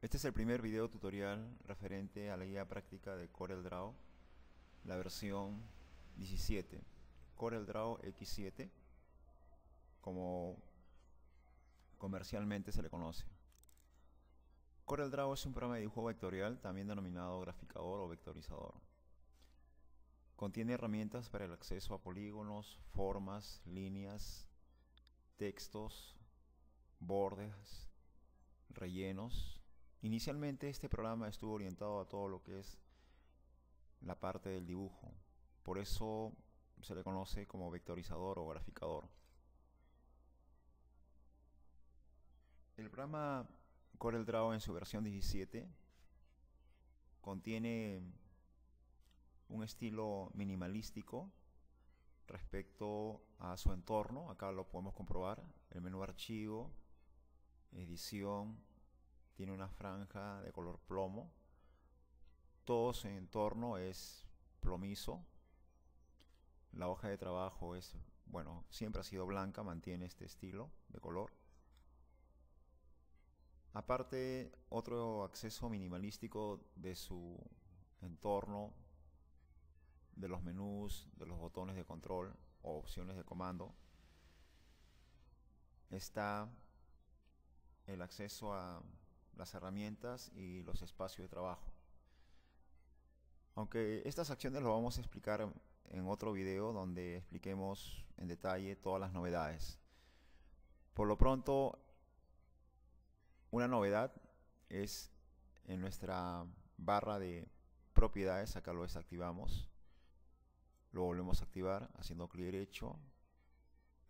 Este es el primer video tutorial referente a la guía práctica de CorelDRAW, la versión 17, CorelDRAW X7, como comercialmente se le conoce. CorelDRAW es un programa de dibujo vectorial, también denominado graficador o vectorizador. Contiene herramientas para el acceso a polígonos, formas, líneas, textos, bordes, rellenos, Inicialmente este programa estuvo orientado a todo lo que es la parte del dibujo, por eso se le conoce como vectorizador o graficador. El programa CorelDRAW en su versión 17 contiene un estilo minimalístico respecto a su entorno. Acá lo podemos comprobar. El menú archivo, edición, tiene una franja de color plomo. Todo su entorno es plomizo. La hoja de trabajo es, bueno, siempre ha sido blanca, mantiene este estilo de color. Aparte, otro acceso minimalístico de su entorno, de los menús, de los botones de control o opciones de comando, está el acceso a las herramientas y los espacios de trabajo. Aunque estas acciones lo vamos a explicar en otro video donde expliquemos en detalle todas las novedades. Por lo pronto, una novedad es en nuestra barra de propiedades, acá lo desactivamos, lo volvemos a activar haciendo clic derecho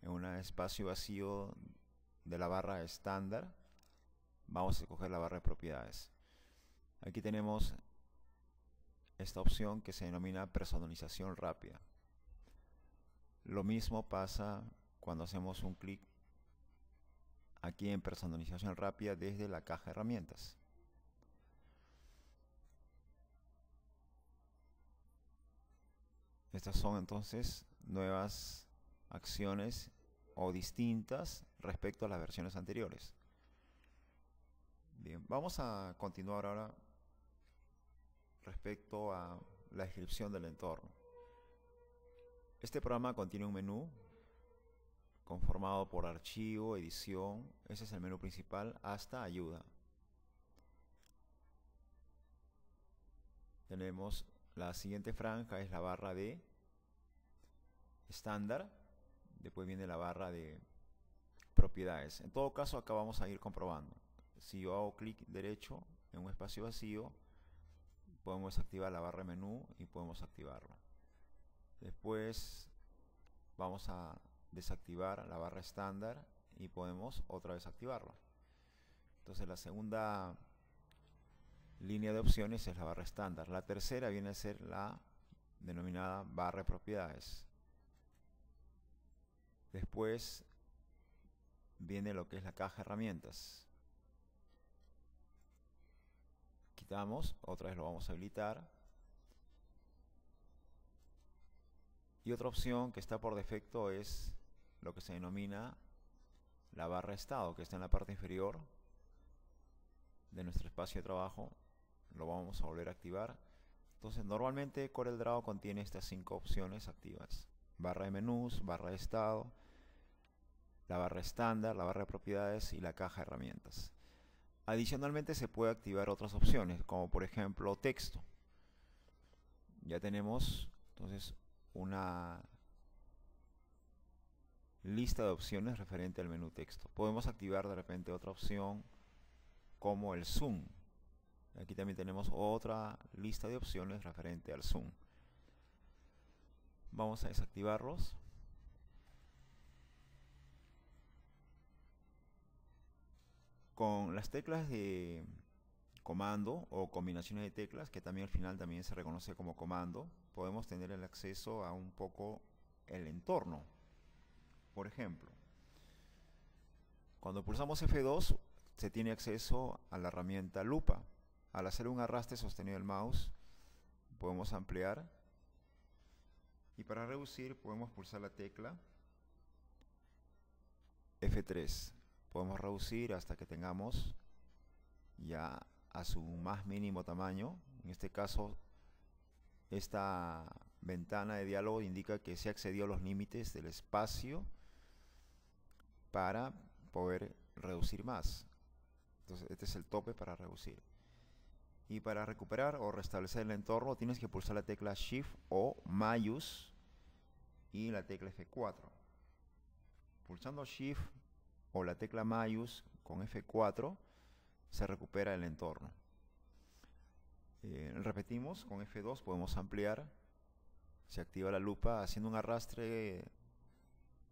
en un espacio vacío de la barra estándar vamos a escoger la barra de propiedades. Aquí tenemos esta opción que se denomina personalización rápida. Lo mismo pasa cuando hacemos un clic aquí en personalización rápida desde la caja de herramientas. Estas son entonces nuevas acciones o distintas respecto a las versiones anteriores vamos a continuar ahora respecto a la descripción del entorno. Este programa contiene un menú conformado por archivo, edición, ese es el menú principal, hasta ayuda. Tenemos la siguiente franja, es la barra de estándar, después viene la barra de propiedades. En todo caso, acá vamos a ir comprobando si yo hago clic derecho en un espacio vacío, podemos activar la barra menú y podemos activarlo. Después vamos a desactivar la barra estándar y podemos otra vez activarlo. Entonces la segunda línea de opciones es la barra estándar. La tercera viene a ser la denominada barra propiedades. Después viene lo que es la caja herramientas. otra vez lo vamos a habilitar. Y otra opción que está por defecto es lo que se denomina la barra estado, que está en la parte inferior de nuestro espacio de trabajo. Lo vamos a volver a activar. Entonces, normalmente CorelDRAW contiene estas cinco opciones activas. Barra de menús, barra de estado, la barra estándar, la barra de propiedades y la caja de herramientas. Adicionalmente se puede activar otras opciones, como por ejemplo texto. Ya tenemos entonces una lista de opciones referente al menú texto. Podemos activar de repente otra opción como el zoom. Aquí también tenemos otra lista de opciones referente al zoom. Vamos a desactivarlos. con las teclas de comando o combinaciones de teclas, que también al final también se reconoce como comando, podemos tener el acceso a un poco el entorno. Por ejemplo, cuando pulsamos F2 se tiene acceso a la herramienta lupa. Al hacer un arrastre sostenido del mouse podemos ampliar y para reducir podemos pulsar la tecla F3 podemos reducir hasta que tengamos ya a su más mínimo tamaño. En este caso, esta ventana de diálogo indica que se accedió a los límites del espacio para poder reducir más. Entonces, este es el tope para reducir. Y para recuperar o restablecer el entorno, tienes que pulsar la tecla Shift o Mayus y la tecla F4. Pulsando Shift o la tecla Mayus con F4 se recupera el entorno. Eh, repetimos, con F2 podemos ampliar, se activa la lupa haciendo un arrastre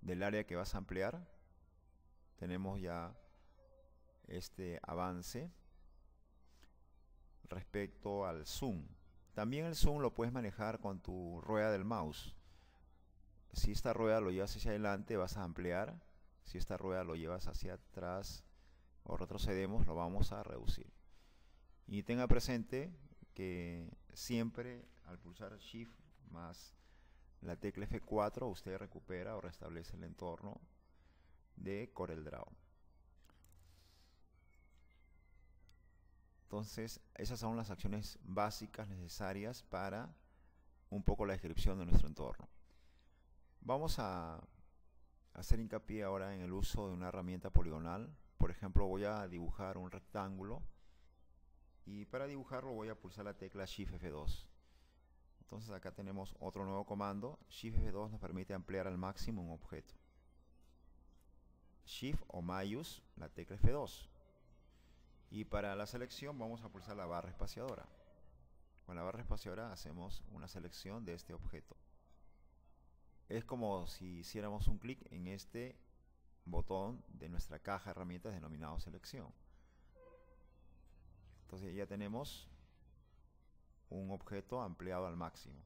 del área que vas a ampliar. Tenemos ya este avance respecto al zoom. También el zoom lo puedes manejar con tu rueda del mouse. Si esta rueda lo llevas hacia adelante vas a ampliar si esta rueda lo llevas hacia atrás o retrocedemos, lo vamos a reducir. Y tenga presente que siempre al pulsar Shift más la tecla F4 usted recupera o restablece el entorno de CorelDRAW. Entonces, esas son las acciones básicas necesarias para un poco la descripción de nuestro entorno. Vamos a hacer hincapié ahora en el uso de una herramienta poligonal. Por ejemplo, voy a dibujar un rectángulo y para dibujarlo voy a pulsar la tecla Shift F2. Entonces acá tenemos otro nuevo comando. Shift F2 nos permite ampliar al máximo un objeto. Shift o Mayus, la tecla F2. Y para la selección vamos a pulsar la barra espaciadora. Con la barra espaciadora hacemos una selección de este objeto es como si hiciéramos un clic en este botón de nuestra caja de herramientas denominado selección. Entonces ya tenemos un objeto ampliado al máximo.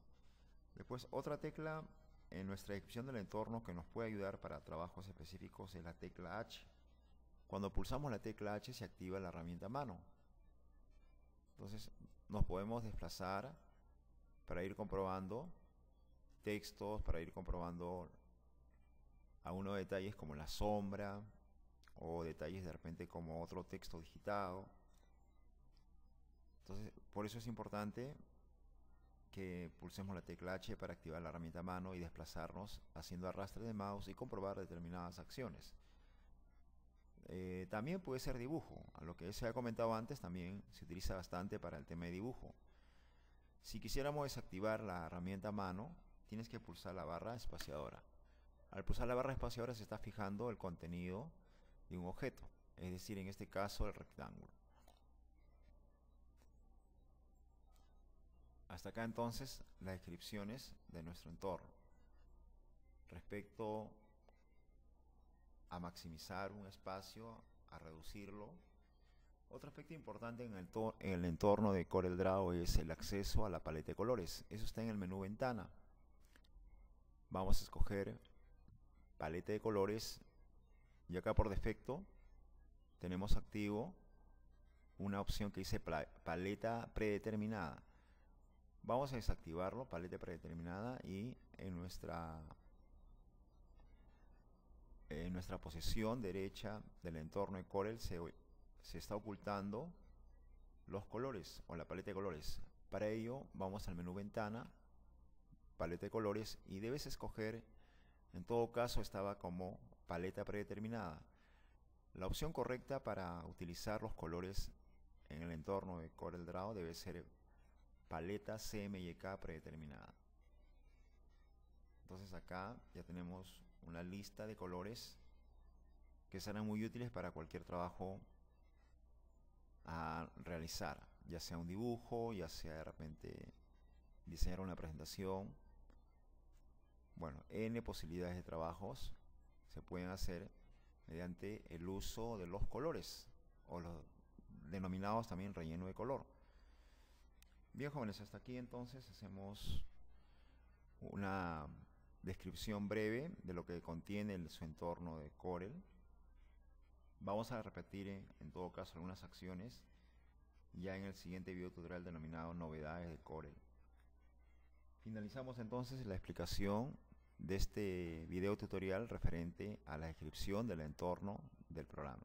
Después otra tecla en nuestra descripción del entorno que nos puede ayudar para trabajos específicos es la tecla H. Cuando pulsamos la tecla H se activa la herramienta mano. Entonces nos podemos desplazar para ir comprobando textos para ir comprobando algunos detalles como la sombra o detalles de repente como otro texto digitado. Entonces, por eso es importante que pulsemos la tecla H para activar la herramienta mano y desplazarnos haciendo arrastre de mouse y comprobar determinadas acciones. Eh, también puede ser dibujo, a lo que se ha comentado antes también se utiliza bastante para el tema de dibujo. Si quisiéramos desactivar la herramienta mano, tienes que pulsar la barra espaciadora. Al pulsar la barra espaciadora se está fijando el contenido de un objeto, es decir, en este caso el rectángulo. Hasta acá entonces las descripciones de nuestro entorno. Respecto a maximizar un espacio, a reducirlo. Otro aspecto importante en el, entorno de CorelDRAW es el acceso a la paleta de colores. Eso está en el menú ventana vamos a escoger paleta de colores y acá por defecto tenemos activo una opción que dice paleta predeterminada. Vamos a desactivarlo, paleta predeterminada y en nuestra en nuestra posición derecha del entorno de Corel se está ocultando los colores o la paleta de colores. Para ello vamos al menú ventana paleta de colores y debes escoger, en todo caso estaba como paleta predeterminada, la opción correcta para utilizar los colores en el entorno de CorelDRAW debe ser paleta CMYK predeterminada. Entonces acá ya tenemos una lista de colores que serán muy útiles para cualquier trabajo a realizar, ya sea un dibujo, ya sea de repente diseñar una presentación. Bueno, N posibilidades de trabajos se pueden hacer mediante el uso de los colores o los denominados también relleno de color. Bien jóvenes, hasta aquí entonces hacemos una descripción breve de lo que contiene su entorno de Corel. Vamos a repetir eh, en todo caso algunas acciones ya en el siguiente video tutorial denominado Novedades de Corel. Finalizamos entonces la explicación de este video tutorial referente a la descripción del entorno del programa.